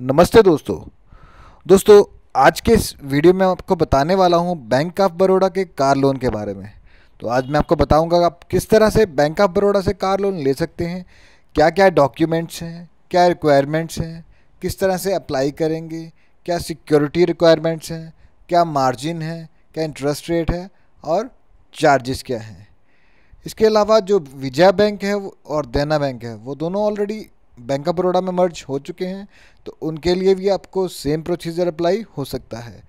नमस्ते दोस्तों दोस्तों आज के इस वीडियो में आपको बताने वाला हूँ बैंक ऑफ बड़ोड़ा के कार लोन के बारे में तो आज मैं आपको बताऊँगा आप किस तरह से बैंक ऑफ बड़ौदा से कार लोन ले सकते हैं क्या क्या डॉक्यूमेंट्स हैं क्या रिक्वायरमेंट्स हैं किस तरह से अप्लाई करेंगे क्या सिक्योरिटी रिक्वायरमेंट्स हैं क्या मार्जिन है क्या इंटरेस्ट रेट है और चार्जेस क्या हैं इसके अलावा जो विजया बैंक है और देना बैंक है वो दोनों ऑलरेडी बैंक ऑफ बड़ौदा में मर्ज हो चुके हैं तो उनके लिए भी आपको सेम प्रोसीजर अप्लाई हो सकता है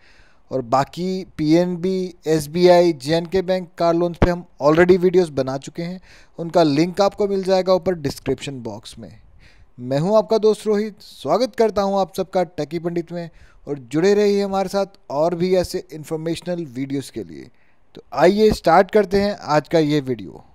और बाकी P N B S B I J and K bank car loans पे हम ऑलरेडी वीडियोस बना चुके हैं उनका लिंक आपको मिल जाएगा ऊपर डिस्क्रिप्शन बॉक्स में मैं हूं आपका दोस्त रोहित स्वागत करता हूं आप सबका टकी पंडित में और जुड़े रहिए हमारे साथ और भी ऐसे इन्फॉर्मेशनल वीडियोस के लिए तो आइए स्टार्ट करते हैं आज का ये वीडियो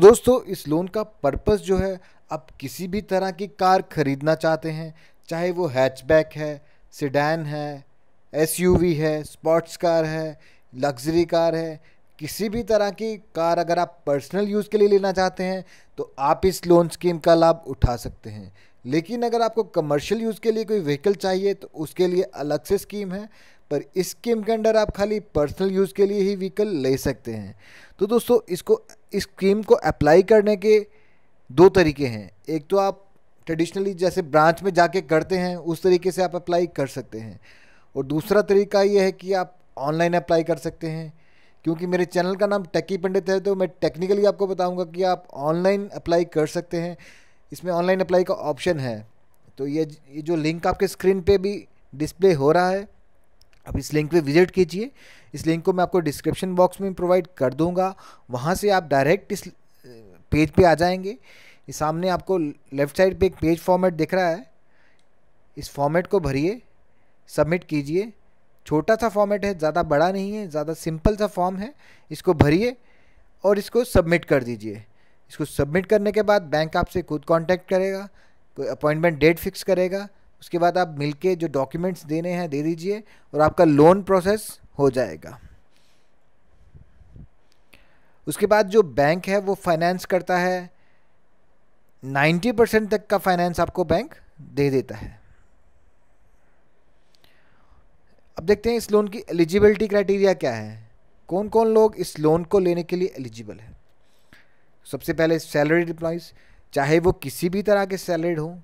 तो दोस्तों इस लोन का पर्पस जो है आप किसी भी तरह की कार खरीदना चाहते हैं चाहे वो हैचबैक है सिडैन है एसयूवी है स्पोर्ट्स कार है लग्जरी कार है किसी भी तरह की कार अगर आप पर्सनल यूज़ के लिए लेना चाहते हैं तो आप इस लोन स्कीम का लाभ उठा सकते हैं लेकिन अगर आपको कमर्शियल यूज़ के लिए कोई व्हीकल चाहिए तो उसके लिए अलग से स्कीम है पर इस स्कीम के अंडर आप खाली पर्सनल यूज़ के लिए ही व्हीकल ले सकते हैं तो दोस्तों इसको इस क्रीम को अप्लाई करने के दो तरीके हैं एक तो आप ट्रेडिशनली जैसे ब्रांच में जाके करते हैं उस तरीके से आप अप्लाई कर सकते हैं और दूसरा तरीका ये है कि आप ऑनलाइन अप्लाई कर सकते हैं क्योंकि मेरे चैनल का नाम टेक्की पंडित है तो मैं टेक्निकली आपको बताऊंगा कि आप ऑनलाइन अप्लाई कर सकते हैं इसमें ऑनलाइन अप्लाई का ऑप्शन है तो ये ये जो लिंक आपके स्क्रीन पे भी डिस्प्ले हो रहा है अब इस लिंक पे विजिट कीजिए इस लिंक को मैं आपको डिस्क्रिप्शन बॉक्स में प्रोवाइड कर दूंगा वहाँ से आप डायरेक्ट इस पेज पे आ जाएंगे इस सामने आपको लेफ़्ट साइड पे एक पेज फॉर्मेट दिख रहा है इस फॉर्मेट को भरिए सबमिट कीजिए छोटा सा फॉर्मेट है ज़्यादा बड़ा नहीं है ज़्यादा सिंपल सा फॉर्म है इसको भरिए और इसको सबमिट कर दीजिए इसको सबमिट करने के बाद बैंक आपसे खुद कॉन्टैक्ट करेगा कोई अपॉइंटमेंट डेट फिक्स करेगा उसके बाद आप मिलके जो डॉक्यूमेंट्स देने हैं दे दीजिए और आपका लोन प्रोसेस हो जाएगा उसके बाद जो बैंक है वो फाइनेंस करता है 90 परसेंट तक का फाइनेंस आपको बैंक दे देता है अब देखते हैं इस लोन की एलिजिबिलिटी क्राइटेरिया क्या है कौन कौन लोग इस लोन को लेने के लिए एलिजिबल है सबसे पहले सैलरी डिप्लॉइज चाहे वो किसी भी तरह के सैलरीड हों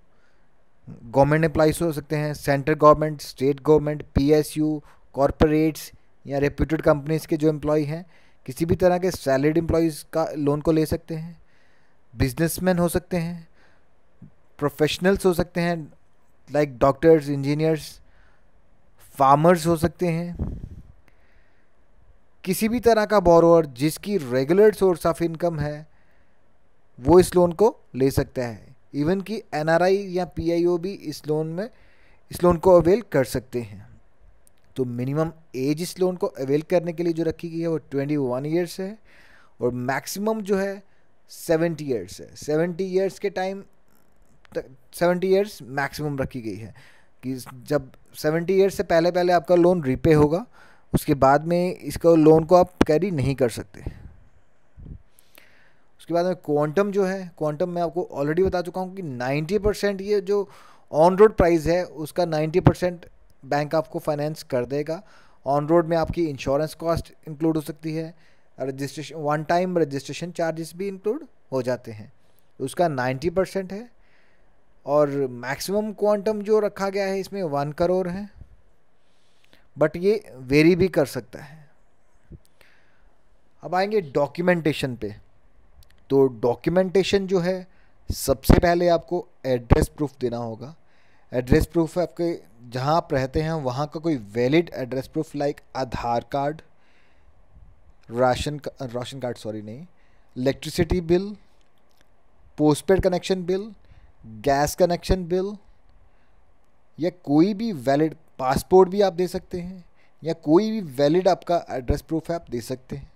गवर्नमेंट एम्प्लाइज हो सकते हैं central government state government PSU corporates या रेप्यूटेड कंपनीज़ के जो एम्प्लॉय हैं किसी भी तरह के सैलरीड एम्प्लॉयज़ का लोन को ले सकते हैं बिजनेसमैन हो सकते हैं प्रोफेशनल्स हो सकते हैं लाइक डॉक्टर्स इंजीनियर्स फार्मर्स हो सकते हैं किसी भी तरह का बोरोअर जिसकी रेगुलर सोर्स ऑफ इनकम है वो इस लोन को ले सकता है इवन कि एनआरआई या पीआईओ भी इस लोन में इस लोन को अवेल कर सकते हैं तो मिनिमम एज इस लोन को अवेल करने के लिए जो रखी गई है वो ट्वेंटी वन ईयर्स है और मैक्सिमम जो है सेवेंटी ईयर्स है सेवेंटी ईयर्स के टाइम सेवेंटी ईयर्स मैक्सिमम रखी गई है कि जब सेवेंटी ईयर्स से पहले पहले आपका लोन रीपे होगा उसके बाद में इसका लोन को आप कैरी नहीं कर सकते उसके बाद में क्वांटम जो है क्वांटम मैं आपको ऑलरेडी बता चुका हूँ कि 90 परसेंट ये जो ऑन रोड प्राइस है उसका 90 परसेंट बैंक आपको फाइनेंस कर देगा ऑन रोड में आपकी इंश्योरेंस कॉस्ट इंक्लूड हो सकती है registration one time registration charges भी इंक्लूड हो जाते हैं उसका नाइन्टी परसेंट है और मैक्सिमम क्वांटम जो रखा गया है इसमें वन करोड़ है बट ये वेरी भी कर सकता है अब आएंगे डॉक्यूमेंटेशन पे तो डॉक्यूमेंटेशन जो है सबसे पहले आपको एड्रेस प्रूफ देना होगा एड्रेस प्रूफ आपके जहाँ आप रहते हैं वहाँ का कोई valid address proof like Aadhaar card ration का, राशन कार्ड सॉरी नहीं electricity bill postpaid connection bill gas connection bill या कोई भी वैलिड पासपोर्ट भी आप दे सकते हैं या कोई भी वैलिड आपका एड्रेस प्रूफ है आप दे सकते हैं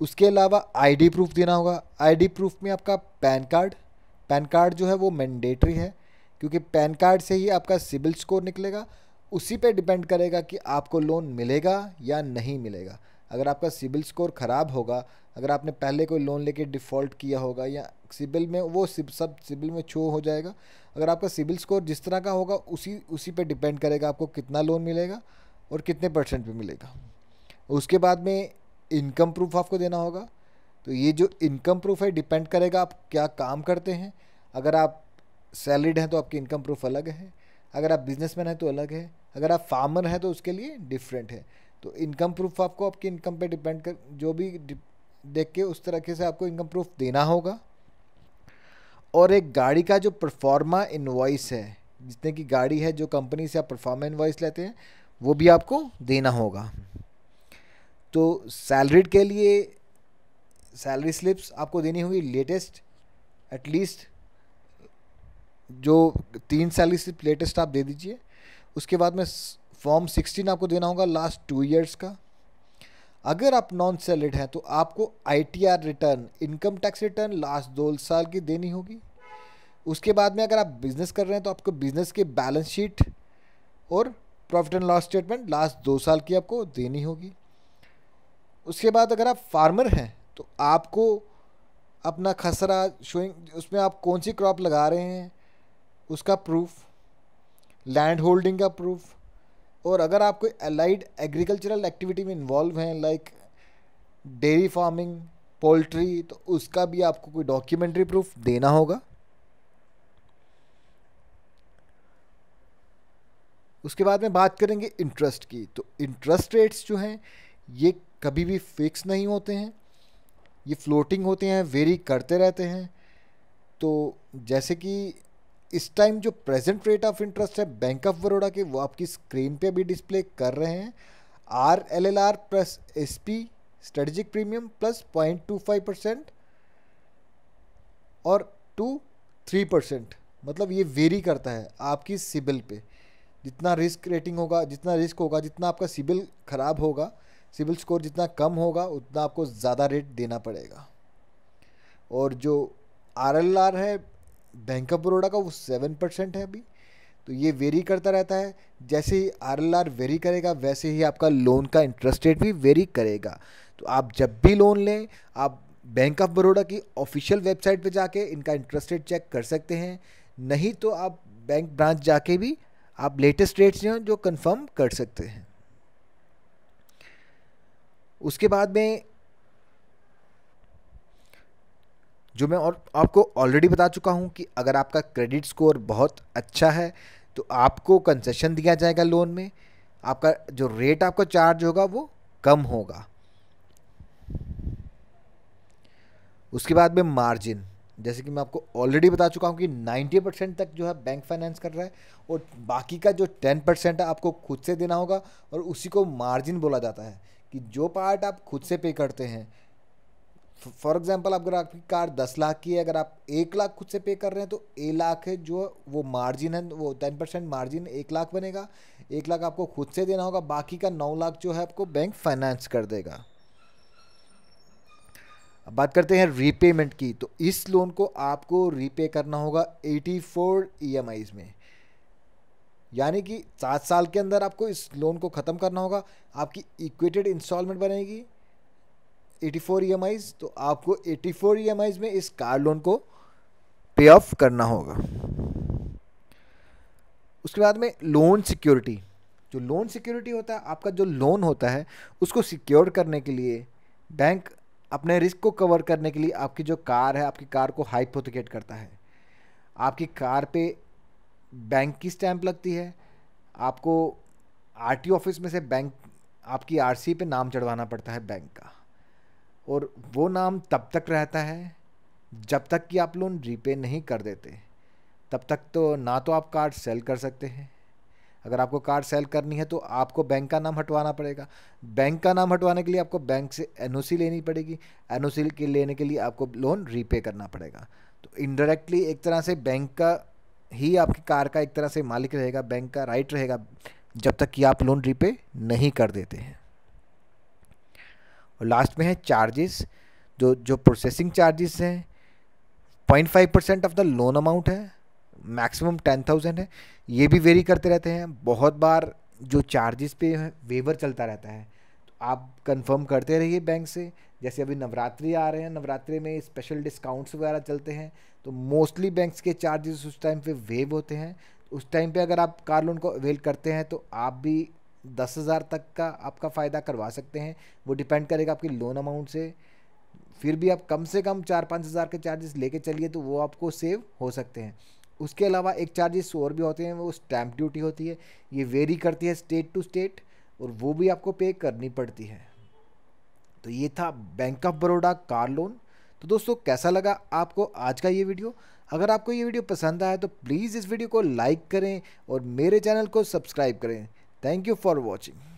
उसके अलावा आईडी प्रूफ देना होगा आईडी प्रूफ में आपका पैन कार्ड पैन कार्ड जो है वो मैंडेटरी है क्योंकि पैन कार्ड से ही आपका सिबिल स्कोर निकलेगा उसी पे डिपेंड करेगा कि आपको लोन मिलेगा या नहीं मिलेगा अगर आपका सिबिल स्कोर ख़राब होगा अगर आपने पहले कोई लोन लेके डिफ़ॉल्ट किया होगा या सिबिल में वो सिब, सब सिबिल में छो हो जाएगा अगर आपका सिबिल स्कोर जिस तरह का होगा उसी उसी पे डिपेंड करेगा आपको कितना लोन मिलेगा और कितने परसेंट पे मिलेगा उसके बाद में इनकम प्रूफ आपको देना होगा तो ये जो इनकम प्रूफ है डिपेंड करेगा आप क्या काम करते हैं अगर आप सैलरीड हैं तो आपकी इनकम प्रूफ अलग है अगर आप बिजनेसमैन हैं तो अलग है अगर आप फार्मर हैं तो उसके लिए डिफरेंट है तो इनकम प्रूफ आपको आपकी इनकम पे डिपेंड कर जो भी देख के उस तरीके से आपको इनकम प्रूफ देना होगा और एक गाड़ी का जो परफॉर्मा इन्वाइस है जितने की गाड़ी है जो कंपनी से आप परफॉर्मा इन्वाइस लेते हैं वो भी आपको देना होगा तो सैलरीड के लिए सैलरी स्लिप्स आपको देनी होगी लेटेस्ट एटलीस्ट जो तीन सैलरी स्लिप लेटेस्ट आप दे दीजिए उसके बाद में फॉर्म सिक्सटीन आपको देना होगा लास्ट टू ईयर्स का अगर आप नॉन सैलरीड हैं तो आपको ITR return income tax return last दो साल की देनी होगी उसके बाद में अगर आप बिजनेस कर रहे हैं तो आपको बिजनेस के बैलेंस शीट और profit and loss statement last दो साल की आपको देनी होगी उसके बाद अगर आप फार्मर हैं तो आपको अपना खसरा शोइंग उसमें आप कौन सी क्रॉप लगा रहे हैं उसका प्रूफ लैंड होल्डिंग का प्रूफ और अगर आप कोई अलाइड एग्रीकल्चरल एक्टिविटी में इन्वॉल्व हैं लाइक डेयरी फार्मिंग पोल्ट्री तो उसका भी आपको कोई डॉक्यूमेंट्री प्रूफ देना होगा उसके बाद में बात करेंगे इंटरेस्ट की तो इंटरेस्ट रेट्स जो हैं ये कभी भी फिक्स नहीं होते हैं ये फ्लोटिंग होते हैं वेरी करते रहते हैं तो जैसे कि इस टाइम जो प्रेजेंट रेट ऑफ इंटरेस्ट है बैंक ऑफ बड़ोडा के वो आपकी स्क्रीन पे भी डिस्प्ले कर रहे हैं R L L R plus S P strategic premium plus point two five percent और टू थ्री परसेंट मतलब ये वेरी करता है आपकी सिबिल पे जितना रिस्क रेटिंग होगा जितना रिस्क होगा जितना आपका सिबिल ख़राब होगा सिविल स्कोर जितना कम होगा उतना आपको ज़्यादा रेट देना पड़ेगा और जो आर एल आर है बैंक ऑफ बड़ोड़ा का वो सेवन परसेंट है अभी तो ये वेरी करता रहता है जैसे ही आर एल आर वेरी करेगा वैसे ही आपका लोन का इंटरेस्ट रेट भी वेरी करेगा तो आप जब भी लोन लें आप बैंक ऑफ बड़ोडा की ऑफिशियल वेबसाइट पे जाके इनका इंटरेस्ट रेट चेक कर सकते हैं नहीं तो आप बैंक ब्रांच जाके भी आप लेटेस्ट रेट्स जो कंफर्म कर सकते हैं उसके बाद में जो मैं और आपको ऑलरेडी बता चुका हूँ कि अगर आपका क्रेडिट स्कोर बहुत अच्छा है तो आपको कंसेशन दिया जाएगा लोन में आपका जो रेट आपका चार्ज होगा वो कम होगा उसके बाद में मार्जिन जैसे कि मैं आपको ऑलरेडी बता चुका हूँ कि 90 परसेंट तक जो है बैंक फाइनेंस कर रहा है और बाकी का जो 10 परसेंट है आपको खुद से देना होगा और उसी को मार्जिन बोला जाता है कि जो पार्ट आप खुद से पे करते हैं फॉर एग्जाम्पल अगर आपकी कार दस लाख की है अगर आप एक लाख खुद से पे कर रहे हैं तो ए लाख है जो वो मार्जिन है वो टेन परसेंट मार्जिन एक लाख बनेगा एक लाख आपको खुद से देना होगा बाकी का नौ लाख जो है आपको बैंक फाइनेंस कर देगा अब बात करते हैं रीपेमेंट की तो इस लोन को आपको रीपे करना होगा एटी फोर ई में यानी कि सात साल के अंदर आपको इस लोन को ख़त्म करना होगा आपकी इक्वेटेड इंस्टॉलमेंट बनेगी 84 फोर ई तो आपको 84 फोर ई में इस कार लोन को पे ऑफ करना होगा उसके बाद में लोन सिक्योरिटी जो लोन सिक्योरिटी होता है आपका जो लोन होता है उसको सिक्योर करने के लिए बैंक अपने रिस्क को कवर करने के लिए आपकी जो कार है आपकी कार को हाइपोथिकेट करता है आपकी कार पे बैंक की स्टैंप लगती है आपको आर ऑफिस में से बैंक आपकी आर पे नाम चढ़वाना पड़ता है बैंक का और वो नाम तब तक रहता है जब तक कि आप लोन रीपे नहीं कर देते तब तक तो ना तो आप कार्ड सेल कर सकते हैं अगर आपको कार्ड सेल करनी है तो आपको बैंक का नाम हटवाना पड़ेगा बैंक का नाम हटवाने के लिए आपको बैंक से एन लेनी पड़ेगी एन के लेने के लिए आपको लोन रीपे करना पड़ेगा तो इनडायरेक्टली एक तरह से बैंक का ही आपकी कार का एक तरह से मालिक रहेगा बैंक का राइट रहेगा जब तक कि आप लोन रीपे नहीं कर देते हैं और लास्ट में है चार्जेस जो जो प्रोसेसिंग चार्जेस हैं point five percent of the loan amount है मैक्सिमम टेन थाउजेंड है ये भी वेरी करते रहते हैं बहुत बार जो चार्जेस पे वेवर चलता रहता है तो आप कंफर्म करते रहिए बैंक से जैसे अभी नवरात्रि आ रहे हैं नवरात्रि में स्पेशल डिस्काउंट्स वगैरह चलते हैं तो मोस्टली बैंक्स के चार्जेस उस टाइम पे वेव होते हैं उस टाइम पे अगर आप कार लोन को अवेल करते हैं तो आप भी दस हज़ार तक का आपका फ़ायदा करवा सकते हैं वो डिपेंड करेगा आपकी लोन अमाउंट से फिर भी आप कम से कम चार पाँच हज़ार के चार्जेस लेके चलिए तो वो आपको सेव हो सकते हैं उसके अलावा एक चार्जेस और भी होते हैं वो स्टैम्प ड्यूटी होती है ये वेरी करती है स्टेट टू स्टेट और वो भी आपको पे करनी पड़ती है तो ये था bank of Baroda car loan तो दोस्तों कैसा लगा आपको आज का ये वीडियो अगर आपको ये वीडियो पसंद आया तो प्लीज़ इस वीडियो को लाइक करें और मेरे चैनल को सब्सक्राइब करें थैंक यू फॉर वॉचिंग